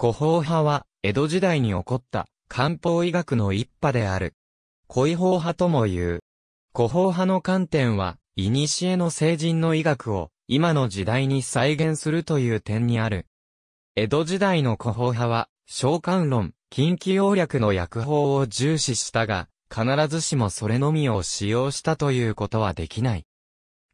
古法派は、江戸時代に起こった、漢方医学の一派である。古法派ともいう。古法派の観点は、古の成人の医学を、今の時代に再現するという点にある。江戸時代の古法派は、召喚論、近畿要略の薬法を重視したが、必ずしもそれのみを使用したということはできない。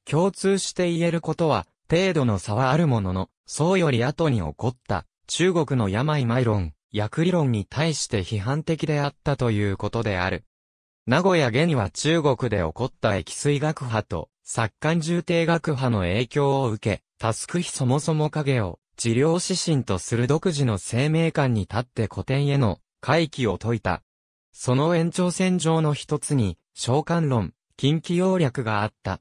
共通して言えることは、程度の差はあるものの、そうより後に起こった、中国の病マイ論、薬理論に対して批判的であったということである。名古屋下には中国で起こった液水学派と、作官重帝学派の影響を受け、タスク比そもそも影を、治療指針とする独自の生命観に立って古典への回帰を説いた。その延長線上の一つに、召喚論、近畿要略があった。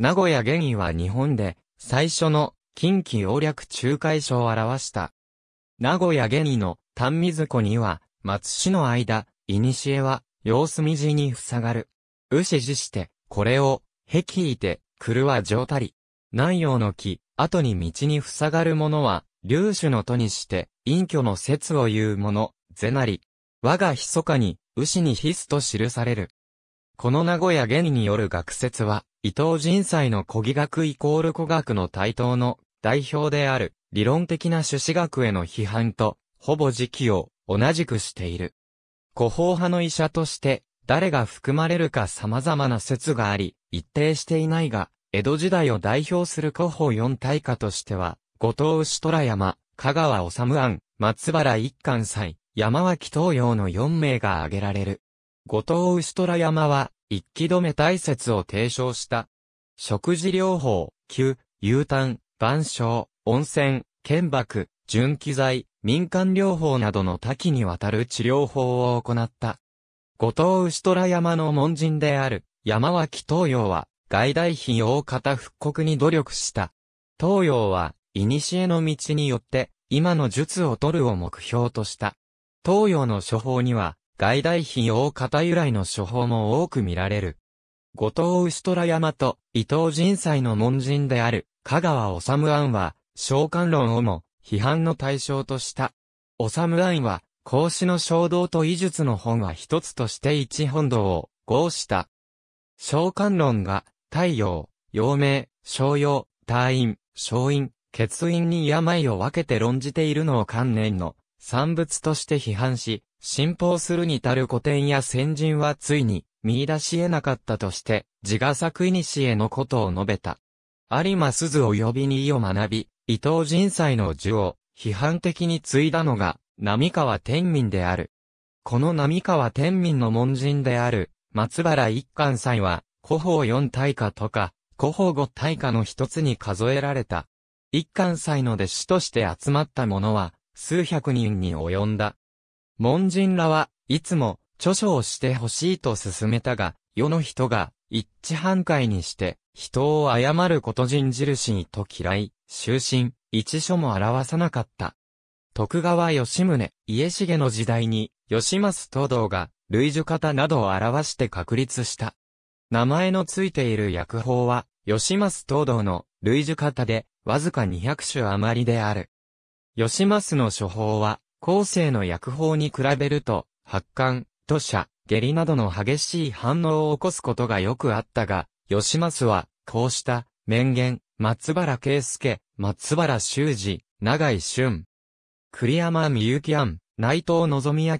名古屋原は日本で、最初の近畿要略仲介書を表した。名古屋下にの丹水湖には、松市の間、古は、様子みじに塞がる。うしじして、これを、へきいて、くるは上たり。南陽の木、後に道に塞がる者は、流種の都にして、隠居の説を言う者、ぜなり。我が密かに、牛に必須と記される。この名古屋下による学説は、伊藤人祭の古技学イコール古学の対等の代表である理論的な朱子学への批判と、ほぼ時期を同じくしている。古法派の医者として、誰が含まれるか様々な説があり、一定していないが、江戸時代を代表する古法四大家としては、後藤牛虎山、香川治庵、松原一貫斎、山脇東洋の4名が挙げられる。後藤牛虎山は、一気止め大説を提唱した。食事療法、急、U ターン、万象、温泉、剣幕、純気剤、民間療法などの多岐にわたる治療法を行った。後藤牛虎山の門人である山脇東洋は外大費用型復刻に努力した。東洋は、古の道によって今の術を取るを目標とした。東洋の処方には外大費用型由来の処方も多く見られる。後藤牛虎山と伊藤仁斎の門人である香川治安は、召喚論をも批判の対象とした。治安は、孔子の衝動と医術の本は一つとして一本堂を合した。召喚論が、太陽、陽明、商陽、退院、小院、欠院に病を分けて論じているのを観念の産物として批判し、信奉するに至る古典や先人はついに見出し得なかったとして、自画作にしへのことを述べた。有馬鈴及びに意を学び、伊藤人才の樹を批判的に継いだのが、並川天民である。この並川天民の門人である、松原一貫祭は、古法四大家とか、古法五大家の一つに数えられた。一貫祭の弟子として集まった者は、数百人に及んだ。門人らは、いつも、著書をしてほしいと勧めたが、世の人が一致反対にして、人を謝ること人印と嫌い、終身、一書も表さなかった。徳川吉宗、家重の時代に、吉松東道が、類似方などを表して確立した。名前のついている薬法は、吉松東道の類似方で、わずか200種余りである。吉松の処方は、後世の薬法に比べると、発汗、土砂、下痢などの激しい反応を起こすことがよくあったが、吉松は、こうした、面言、松原圭介、松原修二、長井俊、栗山美幸庵、内藤望明、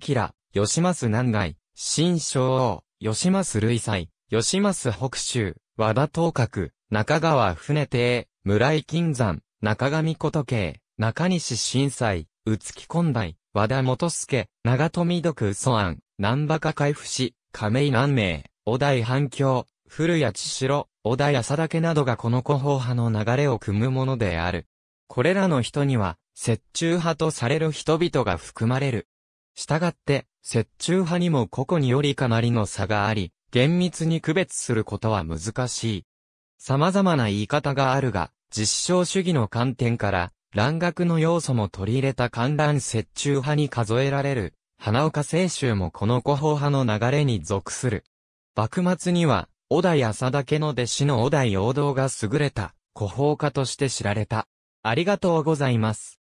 吉松南外、新昭王、吉松類祭、吉松北州、和田東角、中川船亭、村井金山、中上琴慶、中西震災、うつきば代、和田元助、長富徳素庵、南馬か海不死、亀井南明、小田井反響、古谷千代、小田安岳などがこの古法派の流れを組むものである。これらの人には、折衷派とされる人々が含まれる。したがって、折衷派にも個々によりかなりの差があり、厳密に区別することは難しい。様々な言い方があるが、実証主義の観点から、蘭学の要素も取り入れた観覧折衷派に数えられる、花岡清州もこの古法派の流れに属する。幕末には、小田安田家の弟子の小田陽道が優れた、古法家として知られた。ありがとうございます。